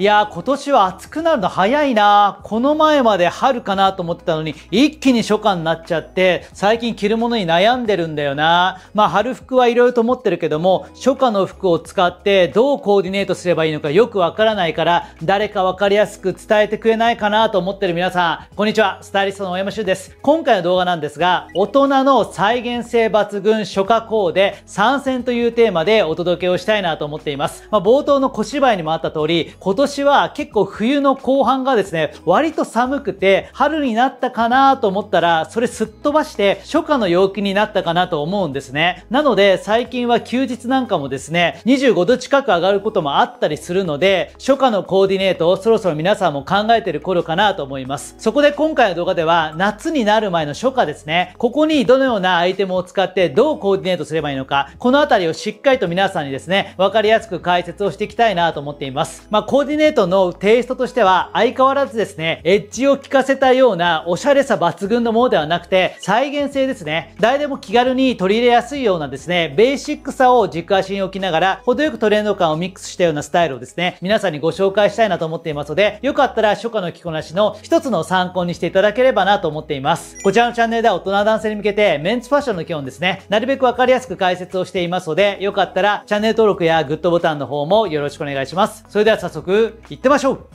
いやー今年は暑くなるの早いなこの前まで春かなと思ってたのに一気に初夏になっちゃって最近着るものに悩んでるんだよなまあ春服はいろいろと思ってるけども初夏の服を使ってどうコーディネートすればいいのかよくわからないから誰かわかりやすく伝えてくれないかなと思ってる皆さんこんにちはスタイリストの大山修です今回の動画なんですが大人の再現性抜群初夏コーデ参戦というテーマでお届けをしたいなと思っていますまあ、冒頭の小芝居にもあった通り今年年は結構冬の後半がですね、割と寒くて、春になったかなと思ったら、それすっ飛ばして、初夏の陽気になったかなと思うんですね。なので、最近は休日なんかもですね、25度近く上がることもあったりするので、初夏のコーディネートをそろそろ皆さんも考えてる頃かなと思います。そこで今回の動画では、夏になる前の初夏ですね、ここにどのようなアイテムを使ってどうコーディネートすればいいのか、このあたりをしっかりと皆さんにですね、わかりやすく解説をしていきたいなと思っています。まあ、コーディネートのテイストとしては相変わらずですね、エッジを効かせたようなおしゃれさ抜群のものではなくて、再現性ですね。誰でも気軽に取り入れやすいようなですね、ベーシックさを軸足に置きながら、程よくトレンド感をミックスしたようなスタイルをですね、皆さんにご紹介したいなと思っていますので、よかったら初夏の着こなしの一つの参考にしていただければなと思っています。こちらのチャンネルでは大人男性に向けて、メンツファッションの基本ですね、なるべくわかりやすく解説をしていますので、よかったらチャンネル登録やグッドボタンの方もよろしくお願いします。それでは早速、行ってましょう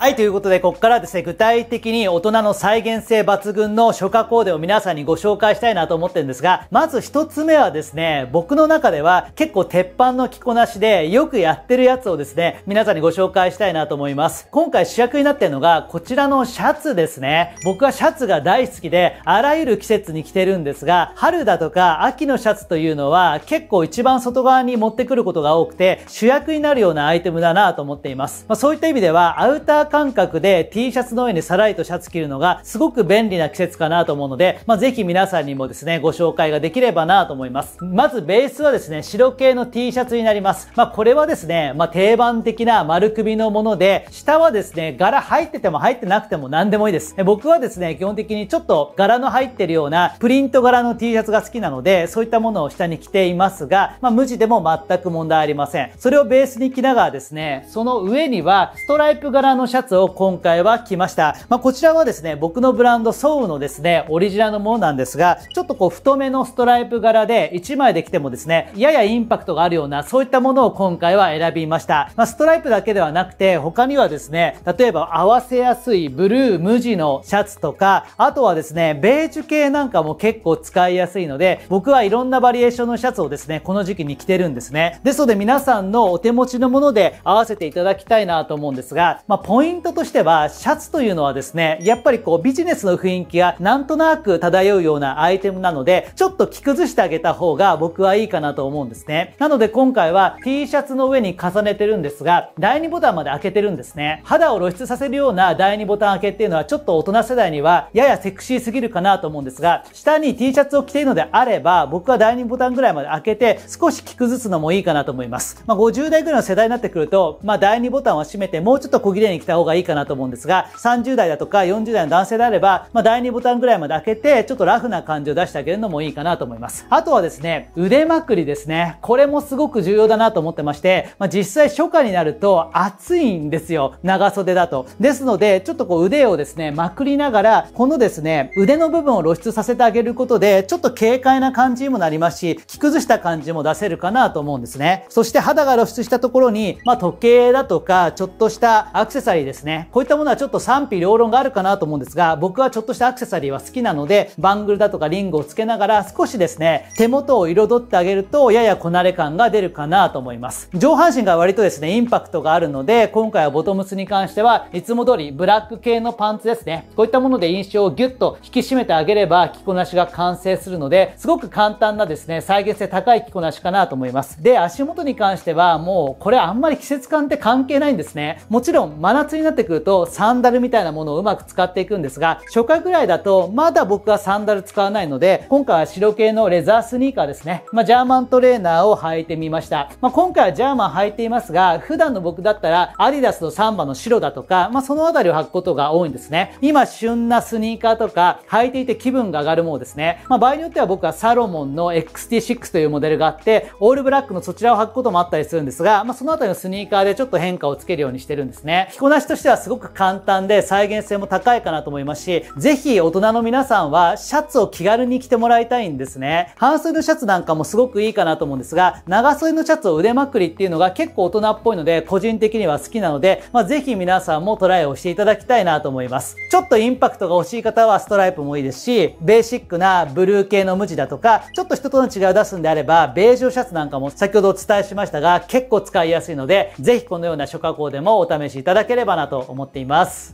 はい、ということで、ここからですね、具体的に大人の再現性抜群の初夏コーデを皆さんにご紹介したいなと思ってるんですが、まず一つ目はですね、僕の中では結構鉄板の着こなしでよくやってるやつをですね、皆さんにご紹介したいなと思います。今回主役になってるのが、こちらのシャツですね。僕はシャツが大好きで、あらゆる季節に着てるんですが、春だとか秋のシャツというのは結構一番外側に持ってくることが多くて、主役になるようなアイテムだなと思っています。まあ、そういった意味では、アウター感覚で T シャツの上にさらりとシャツ着るのがすごく便利な季節かなと思うので、まあ、ぜひ皆さんにもですね、ご紹介ができればなと思います。まずベースはですね、白系の T シャツになります。まあ、これはですね、まあ、定番的な丸首のもので、下はですね、柄入ってても入ってなくても何でもいいです。僕はですね、基本的にちょっと柄の入ってるようなプリント柄の T シャツが好きなので、そういったものを下に着ていますが、まあ、無地でも全く問題ありません。それをベースに着ながらですね、その上にはストライプ柄のシャツャツを今回は着ました。まあ、こちらはですね、僕のブランドソウのですね、オリジナルのものなんですが、ちょっとこう太めのストライプ柄で1枚で着てもですね、ややインパクトがあるような、そういったものを今回は選びました。まあ、ストライプだけではなくて、他にはですね、例えば合わせやすいブルー無地のシャツとか、あとはですね、ベージュ系なんかも結構使いやすいので、僕はいろんなバリエーションのシャツをですね、この時期に着てるんですね。ですので皆さんのお手持ちのもので合わせていただきたいなと思うんですが、まあ、ポポイントとしては、シャツというのはですね、やっぱりこうビジネスの雰囲気がなんとなく漂うようなアイテムなので、ちょっと着崩してあげた方が僕はいいかなと思うんですね。なので今回は T シャツの上に重ねてるんですが、第2ボタンまで開けてるんですね。肌を露出させるような第2ボタン開けっていうのはちょっと大人世代にはややセクシーすぎるかなと思うんですが、下に T シャツを着ているのであれば、僕は第2ボタンぐらいまで開けて少し着崩すのもいいかなと思います。まあ、50代ぐらいの世代になってくると、まあ、第2ボタンは閉めてもうちょっと小切れに行きした方がいいかなと思うんですが、30代だとか40代の男性であれば、まあ、第2ボタンぐらいまで開けて、ちょっとラフな感じを出してあげるのもいいかなと思います。あとはですね、腕まくりですね。これもすごく重要だなと思ってまして、まあ、実際初夏になると暑いんですよ。長袖だと。ですので、ちょっとこう腕をですね、まくりながら、このですね、腕の部分を露出させてあげることで、ちょっと軽快な感じにもなりますし、着崩した感じも出せるかなと思うんですね。そして肌が露出したところに、まあ、時計だとか、ちょっとしたアクセサリーですね、こういったものはちょっと賛否両論があるかなと思うんですが、僕はちょっとしたアクセサリーは好きなので、バングルだとかリングをつけながら少しですね、手元を彩ってあげると、ややこなれ感が出るかなと思います。上半身が割とですね、インパクトがあるので、今回はボトムスに関しては、いつも通りブラック系のパンツですね、こういったもので印象をギュッと引き締めてあげれば、着こなしが完成するので、すごく簡単なですね、再現性高い着こなしかなと思います。で、足元に関しては、もうこれあんまり季節感って関係ないんですね。もちろん、真夏になってくるとサンダルみたいなものをうまく使っていくんですが、初回ぐらいだとまだ僕はサンダル使わないので、今回は白系のレザースニーカーですね。まあ、ジャーマントレーナーを履いてみました。まあ、今回はジャーマン履いていますが、普段の僕だったらアディダスのサンバの白だとか、まあ、そのあたりを履くことが多いんですね。今、旬なスニーカーとか履いていて気分が上がるものですね。まあ、場合によっては僕はサロモンの XT6 というモデルがあって、オールブラックのそちらを履くこともあったりするんですが、まあ、そのあたりのスニーカーでちょっと変化をつけるようにしてるんですね。着こな私としてはすごく簡単で再現性も高いかなと思いますし、ぜひ大人の皆さんはシャツを気軽に着てもらいたいんですね。半袖のシャツなんかもすごくいいかなと思うんですが、長袖のシャツを腕まくりっていうのが結構大人っぽいので、個人的には好きなので、まあ、ぜひ皆さんもトライをしていただきたいなと思います。ちょっとインパクトが欲しい方はストライプもいいですし、ベーシックなブルー系の無地だとか、ちょっと人との違いを出すんであれば、ベージュシャツなんかも先ほどお伝えしましたが、結構使いやすいので、ぜひこのような諸加工でもお試しいただければばなと思っています。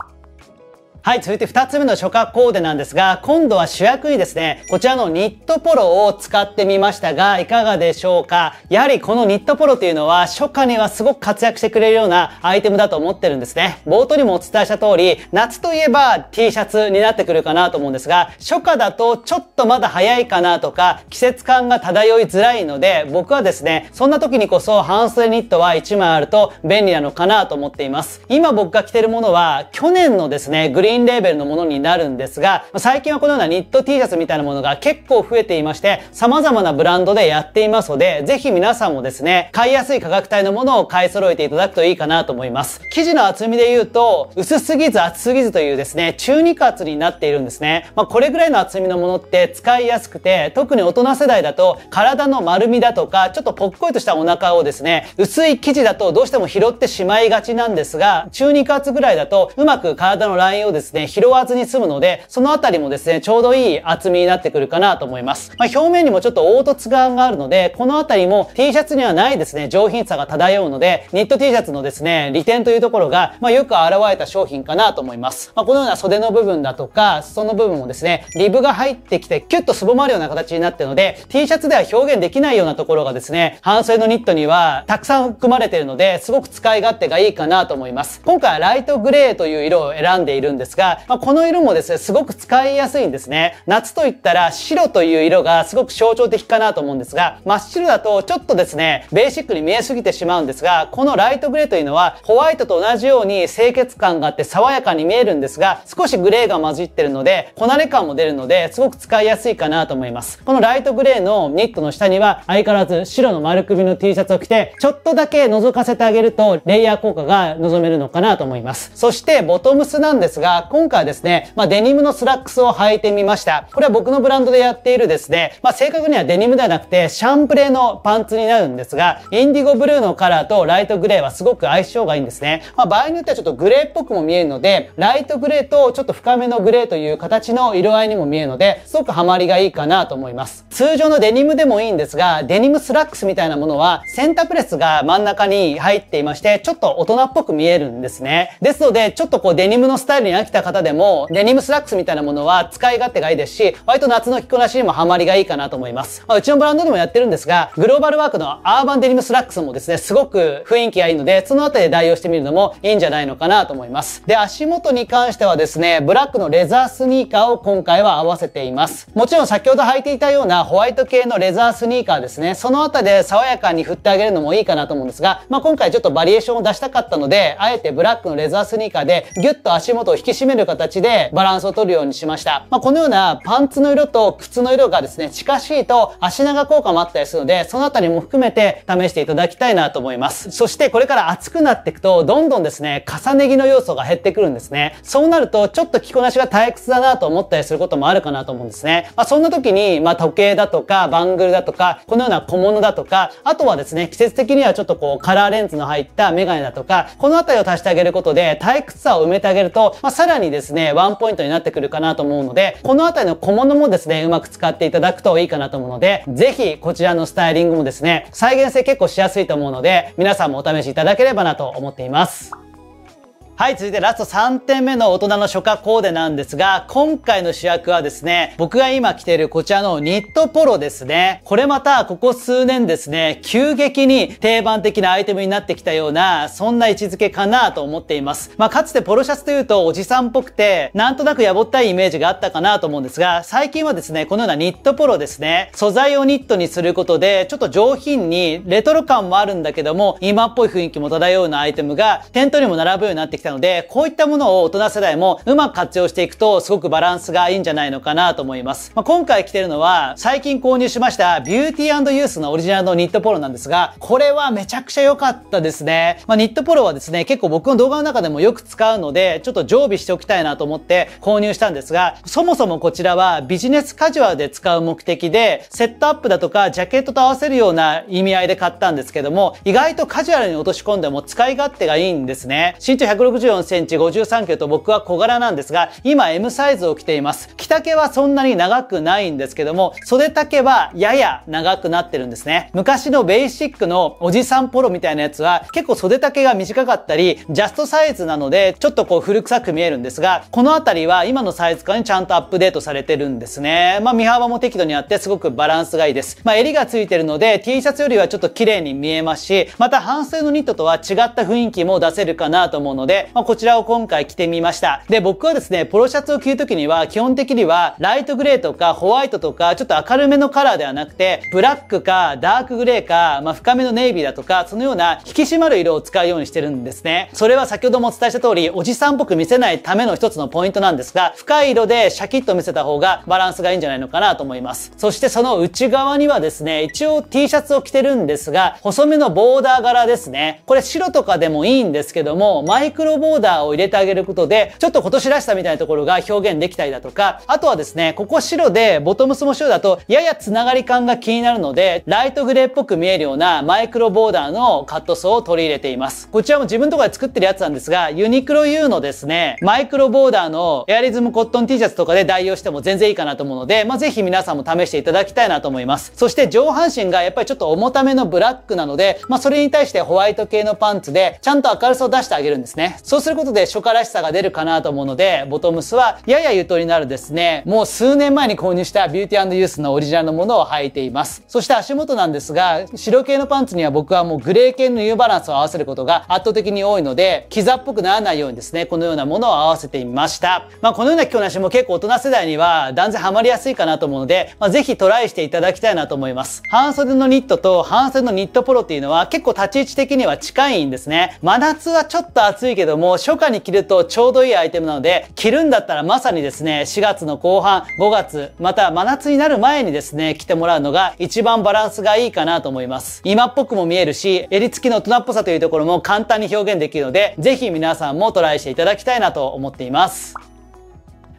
はい、続いて2つ目の初夏コーデなんですが、今度は主役にですね、こちらのニットポロを使ってみましたが、いかがでしょうかやはりこのニットポロというのは、初夏にはすごく活躍してくれるようなアイテムだと思ってるんですね。冒頭にもお伝えした通り、夏といえば T シャツになってくるかなと思うんですが、初夏だとちょっとまだ早いかなとか、季節感が漂いづらいので、僕はですね、そんな時にこそ半袖ニットは1枚あると便利なのかなと思っています。今僕が着てるものは、去年のですね、グリーンインレーベルのものになるんですが、最近はこのようなニット T シャツみたいなものが結構増えていまして、様々なブランドでやっていますので、ぜひ皆さんもですね、買いやすい価格帯のものを買い揃えていただくといいかなと思います。生地の厚みで言うと、薄すぎず厚すぎずというですね、中肉厚になっているんですね。まあ、これぐらいの厚みのものって使いやすくて、特に大人世代だと体の丸みだとか、ちょっとぽっこりとしたお腹をですね、薄い生地だとどうしても拾ってしまいがちなんですが、中肉厚ぐらいだとうまく体のラインをですねですね、拾わずに済むので、そのあたりもですね、ちょうどいい厚みになってくるかなと思います。まあ、表面にもちょっと凹凸感があるので、このあたりも T シャツにはないですね、上品さが漂うので、ニット T シャツのですね、利点というところが、まあ、よく現れた商品かなと思います。まあ、このような袖の部分だとか、裾の部分もですね、リブが入ってきて、キュッとすぼまるような形になってるので、T シャツでは表現できないようなところがですね、半袖のニットにはたくさん含まれているので、すごく使い勝手がいいかなと思います。今回はライトグレーという色を選んでいるんですが、まあ、この色もですね、すごく使いやすいんですね。夏といったら白という色がすごく象徴的かなと思うんですが、真っ白だとちょっとですね、ベーシックに見えすぎてしまうんですが、このライトグレーというのはホワイトと同じように清潔感があって爽やかに見えるんですが、少しグレーが混じってるので、こなれ感も出るので、すごく使いやすいかなと思います。このライトグレーのニットの下には、相変わらず白の丸首の T シャツを着て、ちょっとだけ覗かせてあげると、レイヤー効果が望めるのかなと思います。そして、ボトムスなんですが、今回はですね、まあ、デニムのスラックスを履いてみました。これは僕のブランドでやっているですね、まあ、正確にはデニムではなくて、シャンプレーのパンツになるんですが、インディゴブルーのカラーとライトグレーはすごく相性がいいんですね。まあ、場合によってはちょっとグレーっぽくも見えるので、ライトグレーとちょっと深めのグレーという形の色合いにも見えるので、すごくハマりがいいかなと思います。通常のデニムでもいいんですが、デニムスラックスみたいなものは、センタープレスが真ん中に入っていまして、ちょっと大人っぽく見えるんですね。ですので、ちょっとこうデニムのスタイルに飽き来た方でも、デニムスラックスみたいなものは使い勝手がいいですし、割と夏の着こなしにもハマりがいいかなと思います。まあ、うちのブランドでもやってるんですが、グローバルワークのアーバンデニムスラックスもですね、すごく雰囲気がいいので、そのあたりで代用してみるのもいいんじゃないのかなと思います。で、足元に関してはですね、ブラックのレザースニーカーを今回は合わせています。もちろん先ほど履いていたようなホワイト系のレザースニーカーですね、そのあたりで爽やかに振ってあげるのもいいかなと思うんですが、まあ、今回ちょっとバリエーションを出したかったので、あえてブラックのレザースニーカーでギュッと足元を引き締める形でバランスを取るようにしました。まあ、このようなパンツの色と靴の色がですね、近しいと足長効果もあったりするので、そのあたりも含めて試していただきたいなと思います。そしてこれから暑くなっていくと、どんどんですね、重ね着の要素が減ってくるんですね。そうなると、ちょっと着こなしが退屈だなと思ったりすることもあるかなと思うんですね。まあ、そんな時に、まあ、時計だとか、バングルだとか、このような小物だとか、あとはですね、季節的にはちょっとこう、カラーレンズの入ったメガネだとか、このあたりを足してあげることで、退屈さを埋めてあげると、まあ、らにですね、ワンポイントになってくるかなと思うので、このあたりの小物もですね、うまく使っていただくといいかなと思うので、ぜひこちらのスタイリングもですね、再現性結構しやすいと思うので、皆さんもお試しいただければなと思っています。はい、続いてラスト3点目の大人の初夏コーデなんですが、今回の主役はですね、僕が今着ているこちらのニットポロですね。これまた、ここ数年ですね、急激に定番的なアイテムになってきたような、そんな位置づけかなと思っています。まあ、かつてポロシャツというとおじさんっぽくて、なんとなくやぼったいイメージがあったかなと思うんですが、最近はですね、このようなニットポロですね、素材をニットにすることで、ちょっと上品にレトロ感もあるんだけども、今っぽい雰囲気も漂うようなアイテムが、店頭にも並ぶようになってきたたので、こういったものを大人世代もうまく活用していくと、すごくバランスがいいんじゃないのかなと思います。まあ、今回着てるのは、最近購入しました、ビューティーユースのオリジナルのニットポロなんですが、これはめちゃくちゃ良かったですね。まあ、ニットポロはですね、結構僕の動画の中でもよく使うので、ちょっと常備しておきたいなと思って購入したんですが、そもそもこちらはビジネスカジュアルで使う目的で、セットアップだとか、ジャケットと合わせるような意味合いで買ったんですけども、意外とカジュアルに落とし込んでも使い勝手がいいんですね。身長5 6 4センチ53キロと僕は小柄なんですが、今 M サイズを着ています。着丈はそんなに長くないんですけども、袖丈はやや長くなってるんですね。昔のベーシックのおじさんポロみたいなやつは結構袖丈が短かったり、ジャストサイズなのでちょっとこう古臭く見えるんですが、このあたりは今のサイズ感にちゃんとアップデートされてるんですね。まあ身幅も適度にあってすごくバランスがいいです。まあ襟がついてるので T シャツよりはちょっと綺麗に見えますし、また半袖のニットとは違った雰囲気も出せるかなと思うので、まあ、こちらを今回着てみました。で、僕はですね、ポロシャツを着るときには、基本的には、ライトグレーとか、ホワイトとか、ちょっと明るめのカラーではなくて、ブラックか、ダークグレーか、まあ、深めのネイビーだとか、そのような引き締まる色を使うようにしてるんですね。それは先ほどもお伝えした通り、おじさんっぽく見せないための一つのポイントなんですが、深い色でシャキッと見せた方がバランスがいいんじゃないのかなと思います。そしてその内側にはですね、一応 T シャツを着てるんですが、細めのボーダー柄ですね。これ白とかでもいいんですけども、マイクロローボーダーを入れてあげることで、ちょっと今年らしさみたいなところが表現できたりだとか、あとはですね、ここ白でボトムスも白だと、ややつながり感が気になるので、ライトグレーっぽく見えるようなマイクロボーダーのカットソーを取り入れています。こちらも自分とかで作ってるやつなんですが、ユニクロ U のですね、マイクロボーダーのエアリズムコットン T シャツとかで代用しても全然いいかなと思うので、まあ、ぜひ皆さんも試していただきたいなと思います。そして上半身がやっぱりちょっと重ためのブラックなので、まあ、それに対してホワイト系のパンツで、ちゃんと明るさを出してあげるんですね。そうすることで初夏らしさが出るかなと思うので、ボトムスはややゆとりのあるですね、もう数年前に購入したビューティーユースのオリジナルのものを履いています。そして足元なんですが、白系のパンツには僕はもうグレー系のニューバランスを合わせることが圧倒的に多いので、キザっぽくならないようにですね、このようなものを合わせてみました。まあ、このような着こなしも結構大人世代には断然ハマりやすいかなと思うので、まあ、ぜひトライしていただきたいなと思います。半袖のニットと半袖のニットポロっていうのは結構立ち位置的には近いんですね。真夏はちょっと暑いけど、ども、初夏に着るとちょうどいいアイテムなので、着るんだったらまさにですね、4月の後半、5月、また真夏になる前にですね、着てもらうのが一番バランスがいいかなと思います。今っぽくも見えるし、襟付きの大人っぽさというところも簡単に表現できるので、ぜひ皆さんもトライしていただきたいなと思っています。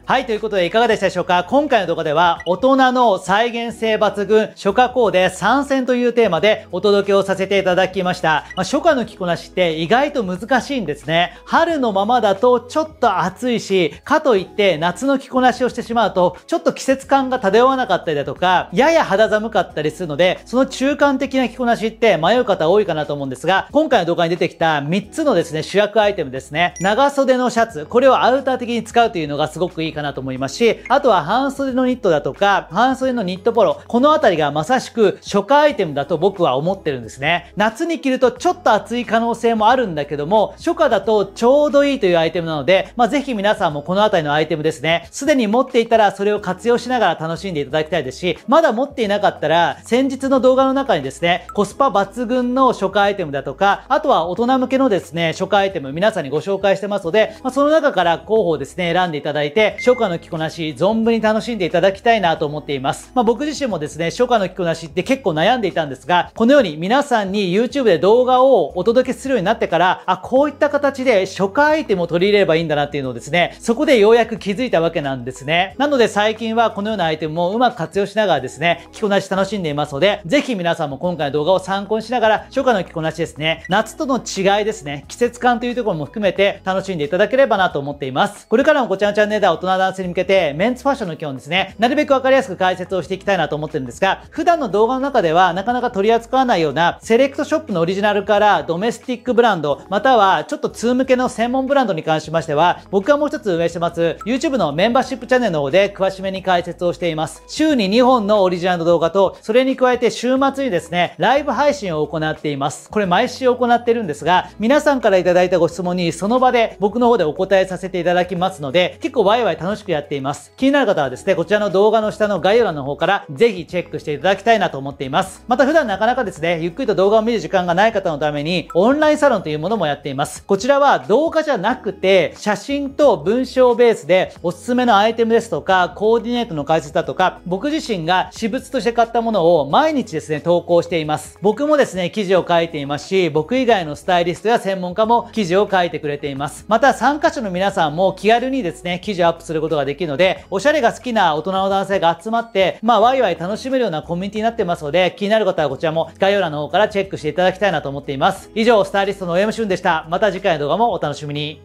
はい、ということでいかがでしたでしょうか今回の動画では大人の再現性抜群初夏コーデ参戦というテーマでお届けをさせていただきました。まあ、初夏の着こなしって意外と難しいんですね。春のままだとちょっと暑いし、かといって夏の着こなしをしてしまうとちょっと季節感が漂わなかったりだとか、やや肌寒かったりするので、その中間的な着こなしって迷う方多いかなと思うんですが、今回の動画に出てきた3つのですね、主役アイテムですね。長袖のシャツ、これをアウター的に使うというのがすごくいいかなと思いますし、あとは半袖のニットだとか、半袖のニットポロ、このあたりがまさしく初夏アイテムだと僕は思ってるんですね。夏に着るとちょっと暑い可能性もあるんだけども、初夏だとちょうどいいというアイテムなので、まあ、ぜひ皆さんもこのあたりのアイテムですね、すでに持っていたらそれを活用しながら楽しんでいただきたいですし、まだ持っていなかったら、先日の動画の中にですね、コスパ抜群の初夏アイテムだとか、あとは大人向けのですね、初夏アイテム皆さんにご紹介してますので、まあ、その中から候補をですね、選んでいただいて、初夏の着こなし、存分に楽しんでいただきたいなと思っています。まあ、僕自身もですね、初夏の着こなしって結構悩んでいたんですが、このように皆さんに YouTube で動画をお届けするようになってから、あ、こういった形で初夏アイテムを取り入れればいいんだなっていうのをですね、そこでようやく気づいたわけなんですね。なので最近はこのようなアイテムもうまく活用しながらですね、着こなし楽しんでいますので、ぜひ皆さんも今回の動画を参考にしながら、初夏の着こなしですね、夏との違いですね、季節感というところも含めて楽しんでいただければなと思っています。これからもこちらのチャンネルでは大人人男性に向けて、メンツファッションの基本ですね、なるべくわかりやすく解説をしていきたいなと思ってるんですが、普段の動画の中ではなかなか取り扱わないような、セレクトショップのオリジナルからドメスティックブランド、またはちょっと通向けの専門ブランドに関しましては、僕がもう一つ運営してます、YouTube のメンバーシップチャンネルの方で詳しめに解説をしています。週に2本のオリジナルの動画と、それに加えて週末にですね、ライブ配信を行っています。これ毎週行ってるんですが、皆さんから頂いたご質問にその場で僕の方でお答えさせていただきますので、結構ワイワイ楽しくやっています。気になる方はですね、こちらの動画の下の概要欄の方からぜひチェックしていただきたいなと思っています。また普段なかなかですね、ゆっくりと動画を見る時間がない方のために、オンラインサロンというものもやっています。こちらは動画じゃなくて、写真と文章ベースでおすすめのアイテムですとか、コーディネートの解説だとか、僕自身が私物として買ったものを毎日ですね、投稿しています。僕もですね、記事を書いていますし、僕以外のスタイリストや専門家も記事を書いてくれています。また参加者の皆さんも気軽にですね、記事アップすることができるので、おしゃれが好きな大人の男性が集まって、まあ、ワイワイ楽しめるようなコミュニティになってますので、気になる方はこちらも概要欄の方からチェックしていただきたいなと思っています。以上、スタイリストの OM シでした。また次回の動画もお楽しみに。